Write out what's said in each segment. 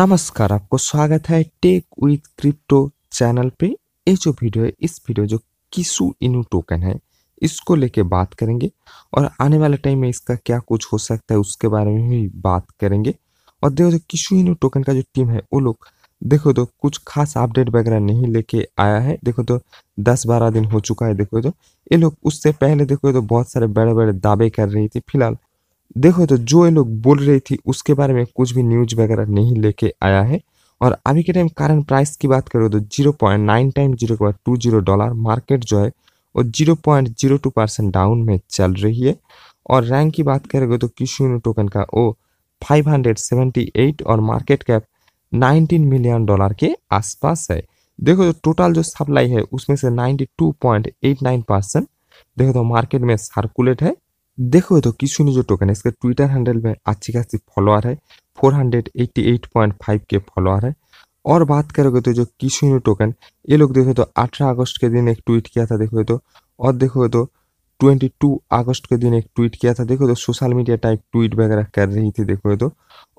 नमस्कार आपको स्वागत है टेक विथ क्रिप्टो चैनल पे ये जो वीडियो है इस वीडियो जो किसू इनू टोकन है इसको लेके बात करेंगे और आने वाले टाइम में इसका क्या कुछ हो सकता है उसके बारे में भी बात करेंगे और देखो जो किसू इनू टोकन का जो टीम है वो लोग देखो तो कुछ खास अपडेट वगैरह नहीं लेके आया है देखो तो दस बारह दिन हो चुका है देखो तो ये लोग उससे पहले देखो तो बहुत सारे बड़े बड़े दावे कर रही थी फिलहाल देखो तो जो ये लोग बोल रही थी उसके बारे में कुछ भी न्यूज वगैरह नहीं लेके आया है और अभी के टाइम करंट प्राइस की बात करो तो zero point nine time zero two zero dollar market जो है वो zero point zero two percent down में चल रही है और रैंक की बात करेगा तो किशुनो टोकन का ओ एट और market cap nineteen million dollar के आसपास है देखो तो टोटल जो सप्लाई है उसमें से नाइन परसेंट देखो तो मार्केट में सर्कुलेट है देखो तो किसी जो टोकन है इसका ट्विटर हैंडल में अच्छी खासी फॉलोअर है 488.5 के फॉलोअर है और बात करोगे तो जो किशुनो टोकन ये लोग देखो तो 18 अगस्त के दिन एक ट्वीट किया था देखो तो और देखो तो 22 अगस्त के दिन एक ट्वीट किया था देखो तो सोशल मीडिया टाइप ट्वीट वगैरह कर रही थी देखो तो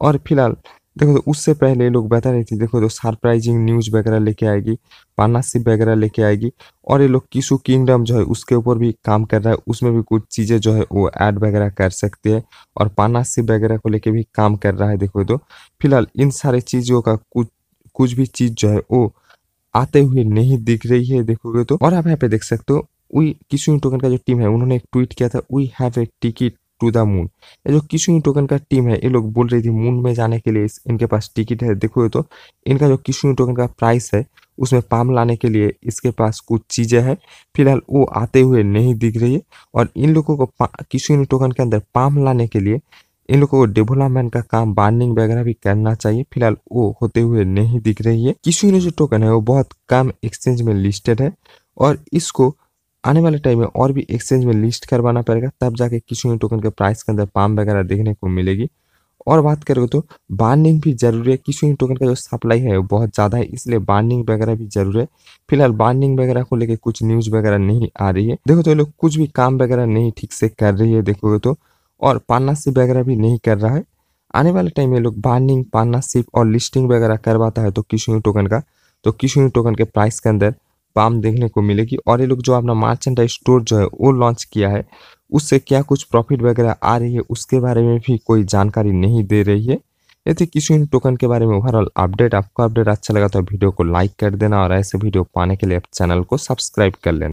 और फिलहाल देखो तो उससे पहले लोग बता रहे थे देखो तो सरप्राइजिंग न्यूज वगैरह लेके आएगी पार्टनरशिप वगैरह लेके आएगी और ये लोग किसू किंगडम जो है उसके ऊपर भी काम कर रहा है उसमें भी कुछ चीज़ें जो है वो ऐड वगैरह कर सकती है और पार्टनरशिप वगैरह को लेके भी काम कर रहा है देखो तो फिलहाल इन सारे चीज़ों का कुछ कुछ भी चीज़ जो है वो आते हुए नहीं दिख रही है देखोगे तो और आप यहाँ पे देख सकते हो वही किशु टोकन का जो टीम है उन्होंने एक ट्वीट किया था we have a ticket to the moon ये जो किशुनी टोकन का टीम है ये लोग बोल रही थी मून में जाने के लिए इनके पास टिकट है देखो ये तो इनका जो किशुनी टोकन का प्राइस है उसमें पाम लाने के लिए इसके पास कुछ चीज़ें हैं फिलहाल वो आते हुए नहीं दिख रही है और इन लोगों को किशुनी टोकन के अंदर पाम लाने के लिए इन लोगों को डेवलपमेंट का काम बार्निंग वगैरह भी करना चाहिए फिलहाल वो होते हुए नहीं दिख रही है किशुनी जो टोकन है वो बहुत कम एक्सचेंज में लिस्टेड है और इसको आने वाले टाइम में और भी एक्सचेंज में लिस्ट करवाना पड़ेगा तब जाके किसी भी टोकन के प्राइस के अंदर पाम वगैरह देखने को मिलेगी और बात करोगे तो बार्निंग भी जरूरी है किसी भी टोकन का जो सप्लाई है वो बहुत ज़्यादा है इसलिए बार्निंग वगैरह भी जरूरी है फिलहाल बार्निंग वगैरह को लेकर कुछ न्यूज़ वगैरह नहीं आ रही है देखो तो ये लोग कुछ भी काम वगैरह नहीं ठीक से कर रही है देखोगे तो और पार्टनरशिप वगैरह भी नहीं कर रहा है आने वाले टाइम में लोग बार्निंग पार्टनरशिप और लिस्टिंग वगैरह करवाता है तो किसी टोकन का तो किसी टोकन के प्राइस के अंदर पाम देखने को मिलेगी और ये लोग जो अपना मार्चेंडाइज स्टोर जो है वो लॉन्च किया है उससे क्या कुछ प्रॉफिट वगैरह आ रही है उसके बारे में भी कोई जानकारी नहीं दे रही है ये थी किसी टोकन के बारे में ओवरऑल अपडेट आपको अपडेट अच्छा लगा तो वीडियो को लाइक कर देना और ऐसे वीडियो पाने के लिए आप चैनल को सब्सक्राइब कर लेना